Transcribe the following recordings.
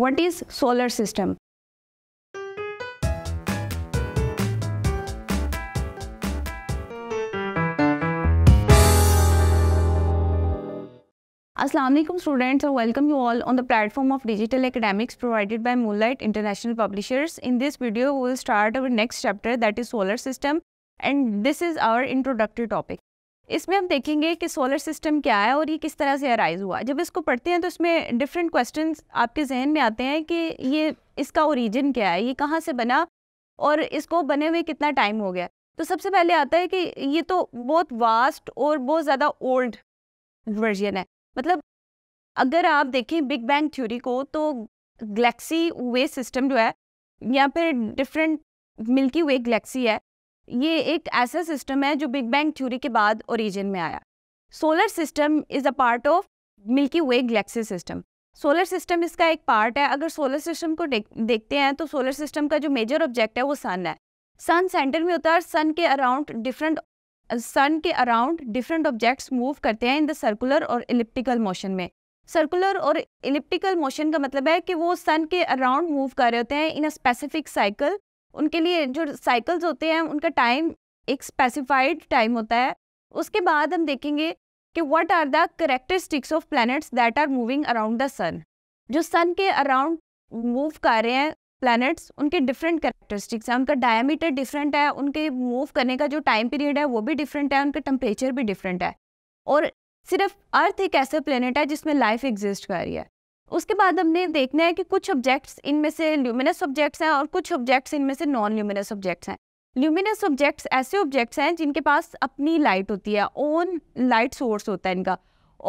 What is solar system? Assalamualaikum students, I welcome you all on the platform of digital academics provided by Moonlight International Publishers. In this video, we will start our next chapter that is solar system and this is our introductory topic. इसमें हम देखेंगे कि solar system क्या है और ये किस तरह से अराइज हुआ जब इसको पढ़ते हैं तो इसमें डिफरेंट क्वेश्चन आपके जहन में आते हैं कि ये इसका ओरिजिन क्या है ये कहाँ से बना और इसको बने हुए कितना टाइम हो गया तो सबसे पहले आता है कि ये तो बहुत वास्ट और बहुत ज़्यादा ओल्ड वर्जन है मतलब अगर आप देखें बिग बैंग थ्योरी को तो गलेक्सी वे सिस्टम जो है या फिर डिफरेंट मिल्की वे गलेक्सी है ये एक ऐसा सिस्टम है जो बिग बैंग थ्योरी के बाद ओरिजिन में आया solar system is a part of milky way galaxy system solar system इसका एक पार्ट है अगर सोलर सिस्टम को देखते हैं तो सोलर सिस्टम का जो मेजर ऑब्जेक्ट है वो सन है सन सेंटर में होता है और सन के अराउंड डिफरेंट सन के अराउंड डिफरेंट ऑब्जेक्ट्स मूव करते हैं इन द सर्कुलर और इलिप्टिकल मोशन में सर्कुलर और इलिप्टिकल मोशन का मतलब है कि वो सन के अराउंड मूव कर रहे होते हैं इन अ स्पेसिफिक साइकिल उनके लिए जो साइकिल्स होते हैं उनका टाइम एक स्पेसिफाइड टाइम होता है उसके बाद हम देखेंगे कि what are the characteristics of planets that are moving around the sun जो सन के अराउंड मूव कर रहे हैं प्लैनेट्स उनके डिफरेंट करेक्टरिस्टिक्स हैं उनका डायमीटर डिफरेंट है उनके मूव करने का जो टाइम पीरियड है वो भी डिफरेंट है उनका टेम्परेचर भी डिफरेंट है और सिर्फ अर्थ एक ऐसा प्लेनेट है जिसमें लाइफ एग्जिस्ट कर रही है उसके बाद हमने देखना है कि कुछ ऑब्जेक्ट्स इनमें से ल्यूमिनस ऑब्जेक्ट्स हैं और कुछ ऑब्जेक्ट्स इनमें से नॉन ल्यूमिनस ऑब्जेक्ट्स हैं ल्यूमिनस ऑब्जेक्ट्स ऐसे ऑब्जेक्ट्स हैं जिनके पास अपनी लाइट होती है ओन लाइट सोर्स होता है इनका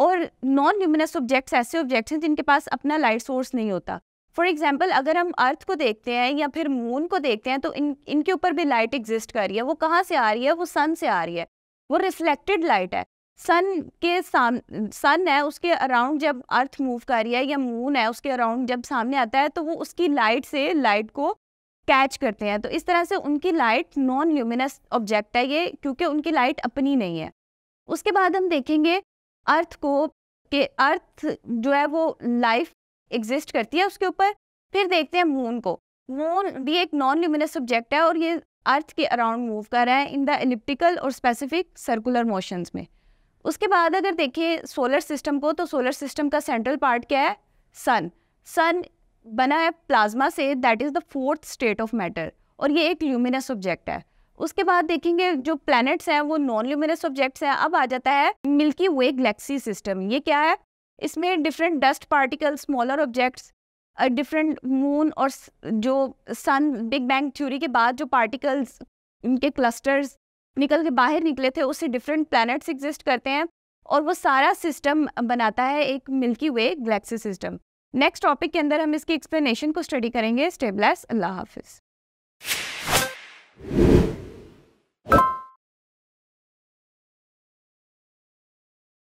और नॉन ल्यूमिनस ऑब्जेक्ट्स ऐसे ऑब्जेक्ट्स हैं जिनके पास अपना लाइट सोर्स नहीं होता फॉर एग्जाम्पल अगर हम अर्थ को देखते हैं या फिर मून को देखते हैं तो इन इनके ऊपर भी लाइट एग्जिस्ट कर रही है वो कहाँ से आ रही है वो सन से आ रही है वो रिफ्लेक्टेड लाइट है सन के साम सन है उसके अराउंड जब अर्थ मूव कर रही है या मून है उसके अराउंड जब सामने आता है तो वो उसकी लाइट से लाइट को कैच करते हैं तो इस तरह से उनकी लाइट नॉन ल्यूमिनस ऑब्जेक्ट है ये क्योंकि उनकी लाइट अपनी नहीं है उसके बाद हम देखेंगे अर्थ को कि अर्थ जो है वो लाइफ एग्जिस्ट करती है उसके ऊपर फिर देखते हैं मून को मून भी एक नॉन ल्यूमिनस ऑब्जेक्ट है और ये अर्थ के अराउंड मूव कर रहा है इन द एलिप्टिकल और स्पेसिफिक सर्कुलर मोशंस में उसके बाद अगर देखिए सोलर सिस्टम को तो सोलर सिस्टम का सेंट्रल पार्ट क्या है सन सन बना है प्लाज्मा से that is the fourth state of matter और ये एक ल्यूमिनस ऑब्जेक्ट है उसके बाद देखेंगे जो प्लैनेट्स हैं वो नॉन ल्यूमिनस ऑब्जेक्ट्स हैं अब आ जाता है मिल्की वे गलेक्सी सिस्टम ये क्या है इसमें different dust particle smaller objects different moon और जो सन बिग बैंग थ्योरी के बाद जो पार्टिकल्स उनके क्लस्टर्स निकल के बाहर निकले थे उससे डिफरेंट प्लैनेट्स एग्जिस्ट करते हैं और वो सारा सिस्टम बनाता है एक milky way galaxy system next topic के अंदर हम इसकी एक्सप्लेनेशन को स्टडी करेंगे स्टेबलाइस अल्लाह हाफिज़